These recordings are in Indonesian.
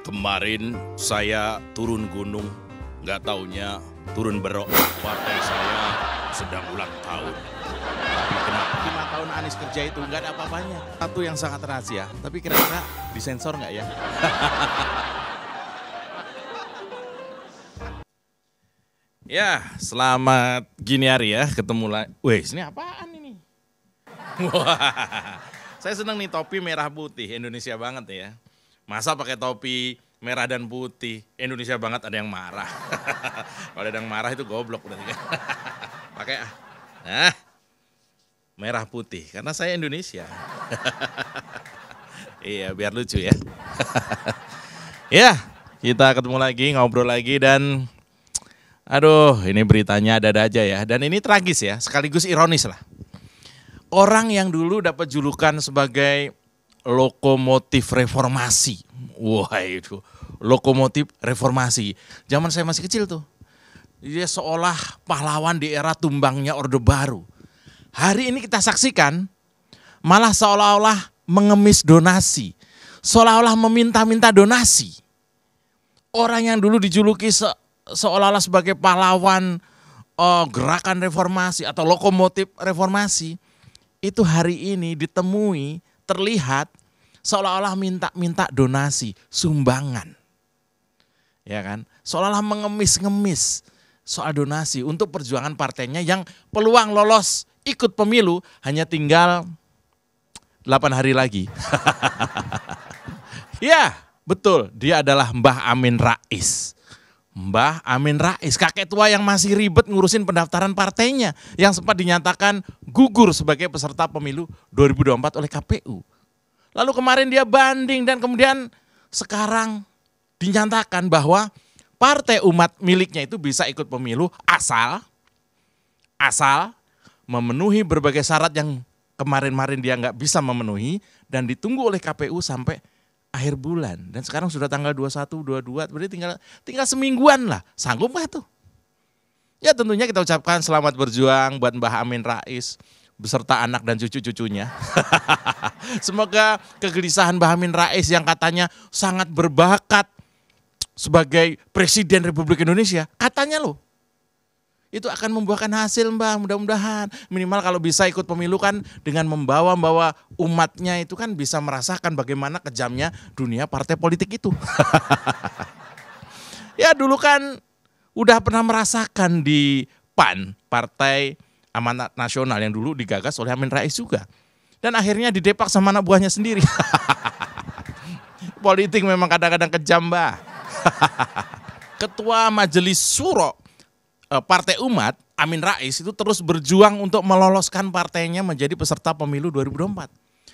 Kemarin saya turun gunung, nggak taunya turun berok. Partai saya sedang ulang tahun. Tapi kenapa lima tahun Anies kerja itu nggak ada apa-apanya? Satu yang sangat rahasia, tapi kira-kira disensor nggak ya? Ya, selamat gini hari ya, ketemu lagi. Wih, ini apaan ini? Wah, saya seneng nih topi merah putih, Indonesia banget ya. Masa pakai topi merah dan putih? Indonesia banget ada yang marah. Kalau ada yang marah itu goblok berarti kan. pakai ah. Nah, merah putih karena saya Indonesia. iya, biar lucu ya. ya, kita ketemu lagi, ngobrol lagi dan aduh, ini beritanya ada-ada aja ya. Dan ini tragis ya, sekaligus ironis lah. Orang yang dulu dapat julukan sebagai lokomotif reformasi. Wah itu lokomotif reformasi. Zaman saya masih kecil tuh. Dia seolah pahlawan di era tumbangnya Orde Baru. Hari ini kita saksikan malah seolah-olah mengemis donasi. Seolah-olah meminta-minta donasi. Orang yang dulu dijuluki se seolah-olah sebagai pahlawan oh, gerakan reformasi atau lokomotif reformasi itu hari ini ditemui terlihat seolah-olah minta-minta donasi, sumbangan. Ya kan? Seolah-olah mengemis-ngemis soal donasi untuk perjuangan partainya yang peluang lolos ikut pemilu hanya tinggal 8 hari lagi. ya, betul. Dia adalah Mbah Amin Rais. Mbah Amin Rais, kakek tua yang masih ribet ngurusin pendaftaran partainya yang sempat dinyatakan gugur sebagai peserta pemilu 2024 oleh KPU. Lalu kemarin dia banding dan kemudian sekarang dinyatakan bahwa partai umat miliknya itu bisa ikut pemilu asal asal memenuhi berbagai syarat yang kemarin-marin dia nggak bisa memenuhi dan ditunggu oleh KPU sampai akhir bulan dan sekarang sudah tanggal 21 22 berarti tinggal tinggal semingguan lah sanggup nggak tuh ya tentunya kita ucapkan selamat berjuang buat Mbah Amin Rais beserta anak dan cucu-cucunya semoga kegelisahan Mbah Amin Rais yang katanya sangat berbakat sebagai presiden Republik Indonesia katanya loh itu akan membuahkan hasil mbak mudah-mudahan minimal kalau bisa ikut pemilu kan dengan membawa bawa umatnya itu kan bisa merasakan bagaimana kejamnya dunia partai politik itu ya dulu kan udah pernah merasakan di PAN partai amanat nasional yang dulu digagas oleh Amin Rais juga dan akhirnya didepak sama anak buahnya sendiri politik memang kadang-kadang kejam mbak ketua majelis suro Eh, Partai Umat, Amin Rais itu terus berjuang untuk meloloskan partainya menjadi peserta pemilu 2024.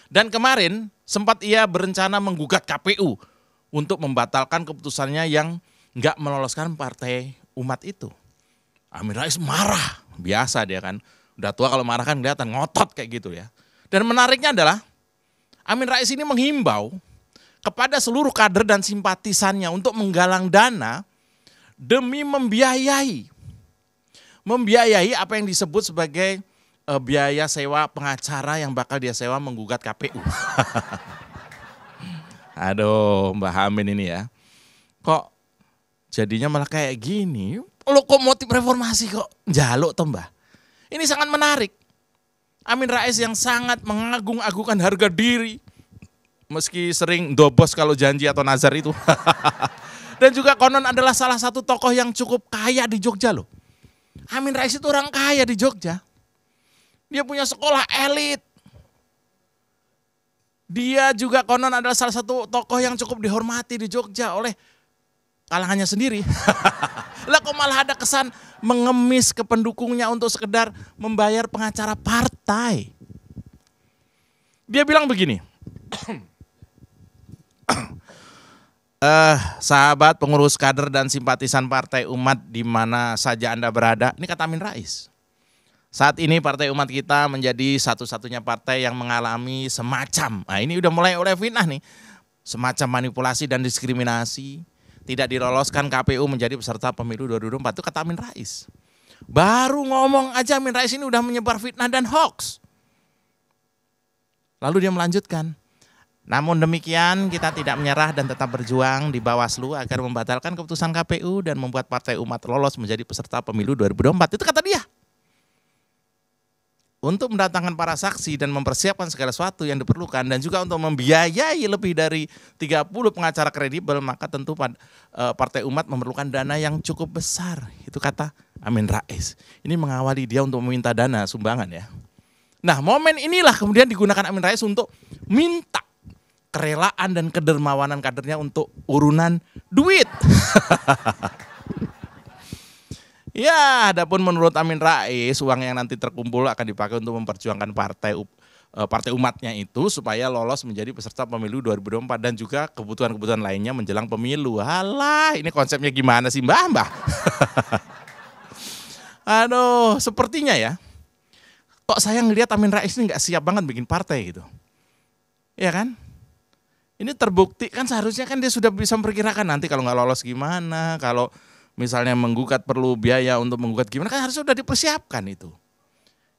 Dan kemarin sempat ia berencana menggugat KPU untuk membatalkan keputusannya yang nggak meloloskan Partai Umat itu. Amin Rais marah, biasa dia kan. Udah tua kalau marah kan kelihatan ngotot kayak gitu ya. Dan menariknya adalah Amin Rais ini menghimbau kepada seluruh kader dan simpatisannya untuk menggalang dana demi membiayai membiayai apa yang disebut sebagai uh, biaya sewa pengacara yang bakal dia sewa menggugat KPU. Aduh, Mbak Hamin ini ya. Kok jadinya malah kayak gini? Lokomotif reformasi kok jaluk toh Mbak. Ini sangat menarik. Amin Rais yang sangat mengagung-agungkan harga diri. Meski sering dobos kalau janji atau nazar itu. Dan juga konon adalah salah satu tokoh yang cukup kaya di Jogja loh. Amin Rais itu orang kaya di Jogja. Dia punya sekolah elit. Dia juga konon adalah salah satu tokoh yang cukup dihormati di Jogja oleh kalangannya sendiri. lah kok malah ada kesan mengemis ke pendukungnya untuk sekedar membayar pengacara partai. Dia bilang begini. eh, sahabat pengurus kader dan simpatisan Partai Umat di mana saja Anda berada, ini kata Amin Rais. Saat ini Partai Umat kita menjadi satu-satunya partai yang mengalami semacam, nah ini udah mulai oleh fitnah nih, semacam manipulasi dan diskriminasi, tidak diloloskan KPU menjadi peserta pemilu 2024 itu kata Amin Rais. Baru ngomong aja Amin Rais ini udah menyebar fitnah dan hoax. Lalu dia melanjutkan, namun demikian kita tidak menyerah dan tetap berjuang di Bawaslu agar membatalkan keputusan KPU dan membuat Partai Umat lolos menjadi peserta pemilu 2024. Itu kata dia. Untuk mendatangkan para saksi dan mempersiapkan segala sesuatu yang diperlukan dan juga untuk membiayai lebih dari 30 pengacara kredibel maka tentu e, Partai Umat memerlukan dana yang cukup besar. Itu kata Amin Rais. Ini mengawali dia untuk meminta dana sumbangan ya. Nah momen inilah kemudian digunakan Amin Rais untuk minta kerelaan dan kedermawanan kadernya untuk urunan duit. ya, adapun menurut Amin Rais, uang yang nanti terkumpul akan dipakai untuk memperjuangkan partai eh, partai umatnya itu supaya lolos menjadi peserta pemilu 2024 dan juga kebutuhan-kebutuhan lainnya menjelang pemilu. Halah, ini konsepnya gimana sih Mbah, Mbah? Aduh, sepertinya ya. Kok saya ngelihat Amin Rais ini nggak siap banget bikin partai gitu. ya kan? ini terbukti kan seharusnya kan dia sudah bisa memperkirakan nanti kalau nggak lolos gimana, kalau misalnya menggugat perlu biaya untuk menggugat gimana kan harus sudah dipersiapkan itu.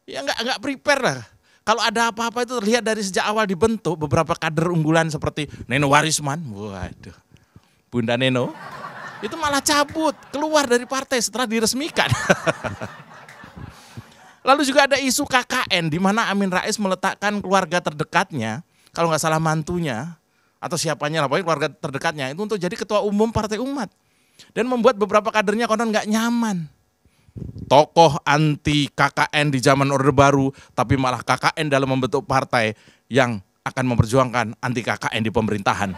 Ya nggak nggak prepare lah. Kalau ada apa-apa itu terlihat dari sejak awal dibentuk beberapa kader unggulan seperti Neno Warisman, waduh, Bunda Neno, itu malah cabut keluar dari partai setelah diresmikan. Lalu juga ada isu KKN di mana Amin Rais meletakkan keluarga terdekatnya, kalau nggak salah mantunya, atau siapanya lah, warga keluarga terdekatnya itu untuk jadi ketua umum partai umat dan membuat beberapa kadernya konon nggak nyaman. Tokoh anti KKN di zaman Orde Baru, tapi malah KKN dalam membentuk partai yang akan memperjuangkan anti KKN di pemerintahan.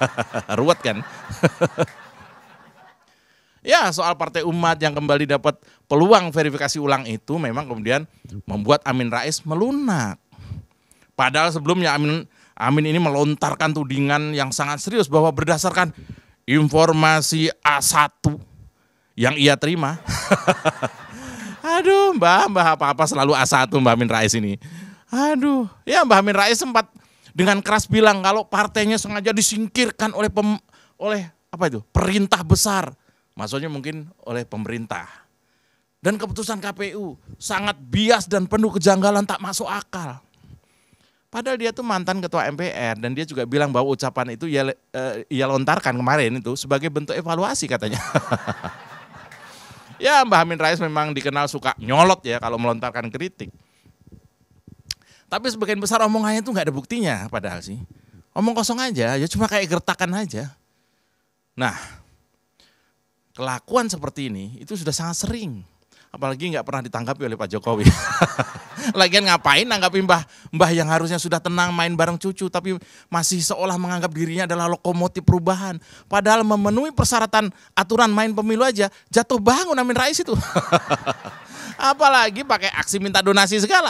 Ruwet kan? ya, soal partai umat yang kembali dapat peluang verifikasi ulang itu memang kemudian membuat Amin Rais melunak. Padahal sebelumnya Amin Amin ini melontarkan tudingan yang sangat serius bahwa berdasarkan informasi A1 yang ia terima. Aduh, Mbah, Mbah apa-apa selalu A1 Mbah Amin Rais ini. Aduh, ya Mbah Amin Rais sempat dengan keras bilang kalau partainya sengaja disingkirkan oleh pem, oleh apa itu? perintah besar. Maksudnya mungkin oleh pemerintah. Dan keputusan KPU sangat bias dan penuh kejanggalan tak masuk akal. Padahal dia tuh mantan ketua MPR dan dia juga bilang bahwa ucapan itu ia, uh, ia lontarkan kemarin itu sebagai bentuk evaluasi katanya. ya Mbak Amin Rais memang dikenal suka nyolot ya kalau melontarkan kritik. Tapi sebagian besar omongannya itu nggak ada buktinya padahal sih. Omong kosong aja, ya cuma kayak gertakan aja. Nah, kelakuan seperti ini itu sudah sangat sering apalagi nggak pernah ditanggapi oleh Pak Jokowi. Lagian ngapain nanggapi mbah mbah yang harusnya sudah tenang main bareng cucu tapi masih seolah menganggap dirinya adalah lokomotif perubahan. Padahal memenuhi persyaratan aturan main pemilu aja jatuh bangun Amin Rais itu. apalagi pakai aksi minta donasi segala.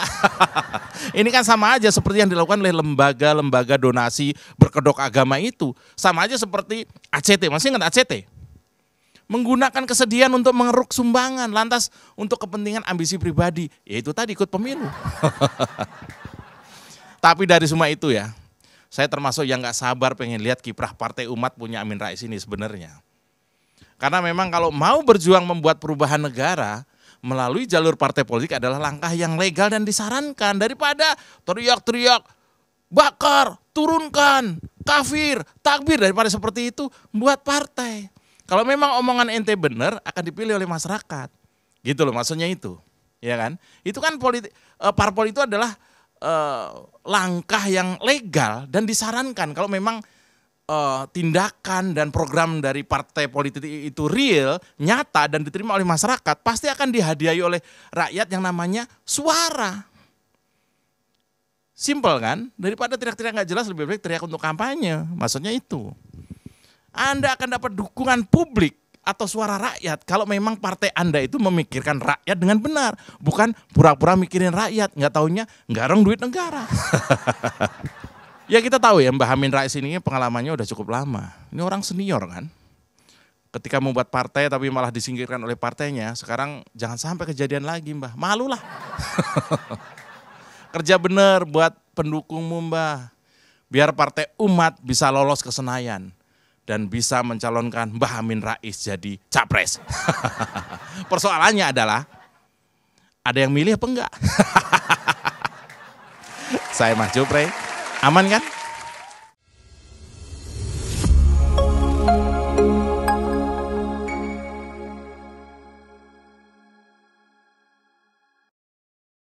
ini kan sama aja seperti yang dilakukan oleh lembaga-lembaga donasi berkedok agama itu. Sama aja seperti ACT, masih ingat ACT? menggunakan kesedihan untuk mengeruk sumbangan, lantas untuk kepentingan ambisi pribadi, yaitu tadi ikut pemilu. Tapi dari semua itu ya, saya termasuk yang nggak sabar pengen lihat kiprah Partai Umat punya Amin Rais ini sebenarnya. Karena memang kalau mau berjuang membuat perubahan negara, melalui jalur partai politik adalah langkah yang legal dan disarankan daripada teriak-teriak bakar, turunkan, kafir, takbir daripada seperti itu buat partai. Kalau memang omongan ente benar akan dipilih oleh masyarakat. Gitu loh maksudnya itu. Ya kan? Itu kan politik e, parpol itu adalah uh, langkah yang legal dan disarankan kalau memang uh, tindakan dan program dari partai politik itu real, nyata dan diterima oleh masyarakat, pasti akan dihadiahi oleh rakyat yang namanya suara. Simple kan? Daripada teriak-teriak nggak jelas lebih baik teriak untuk kampanye. Maksudnya itu. Anda akan dapat dukungan publik atau suara rakyat kalau memang partai Anda itu memikirkan rakyat dengan benar, bukan pura-pura mikirin rakyat, nggak taunya garong duit negara. ya kita tahu ya Mbah Amin Rais ini pengalamannya udah cukup lama. Ini orang senior kan. Ketika membuat partai tapi malah disingkirkan oleh partainya, sekarang jangan sampai kejadian lagi Mbah. Malulah. Kerja benar buat pendukungmu Mbah. Biar partai umat bisa lolos ke Senayan dan bisa mencalonkan Mbah Amin Rais jadi capres. Persoalannya adalah ada yang milih apa enggak? Saya Mas Jupre, aman kan?